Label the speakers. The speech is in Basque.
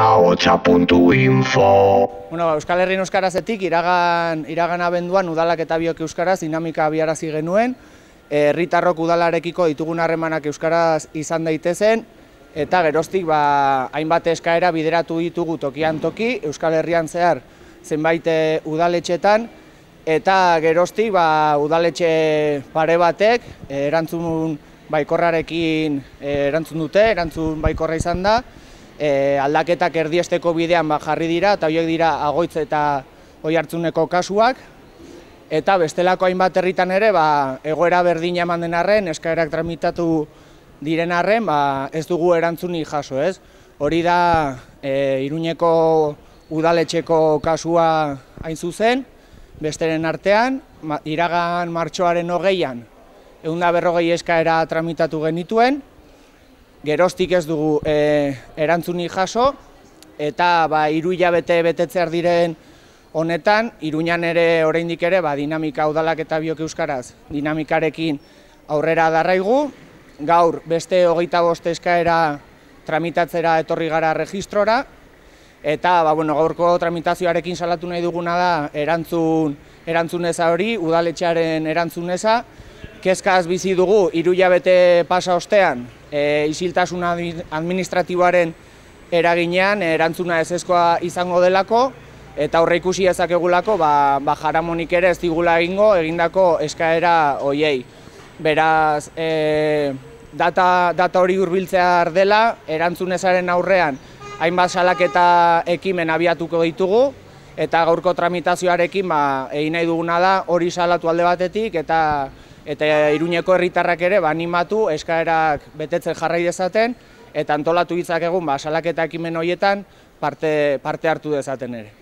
Speaker 1: ahotsa.info Bueno, ba, Euskal Herrin Euskarazetik iragan, iragan abenduan udalak eta biok Euskaraz dinamika abiarazi genuen eh, herritarrok udalarekiko ditugun harremanak Euskaraz izan daitezen eta geroztik ba, hainbat eskaera bideratu ditugu tokian toki Euskal Herrian zehar zenbait eh, udaletxetan eta geroztik ba, udaletxe pare batek eh, erantzun baikorrarekin erantzun dute, erantzun baikorra izan da e, aldaketak erdiesteko bidean ba, jarri dira, eta horiek dira agoitz eta hoi hartzuneko kasuak. Eta bestelako hainbat herritan ere, ba, egoera berdin jaman den arren, eskaerak tramitatu diren arren, ba, ez dugu erantzuni jaso ez. Hori da, e, Iruñeko udaletxeko kasua hain zuzen, besteren artean, iragan martxoaren hogeian, egun da berrogei eskaera tramitatu genituen, Geroztik ez dugu e, eh, erantzuni jaso, eta ba, iru hilabete betetzear diren honetan, iruñan ere oraindik ere ba, dinamika udalak eta biok euskaraz dinamikarekin aurrera darraigu, gaur beste hogeita bost eskaera tramitatzera etorri gara registrora, eta ba, bueno, gaurko tramitazioarekin salatu nahi duguna da erantzun, erantzuneza hori, udaletxearen erantzuneza, kezkaz bizi dugu hiru jabete pasa ostean, e, isiltasuna administratiboaren eraginean erantzuna eskoa izango delako eta aurre ikusi ezakegulako ba, ba jaramonik ere ez digula egingo egindako eskaera hoiei. Beraz, e, data, data hori hurbiltzea ardela, erantzun aurrean hainbat salak eta ekimen abiatuko ditugu, eta gaurko tramitazioarekin ba, egin nahi duguna da hori salatu alde batetik, eta eta Iruñeko herritarrak ere ba, animatu eskaerak betetzen jarrai dezaten eta antolatu hitzak egun ba salaketa ekimen hoietan parte, parte hartu dezaten ere.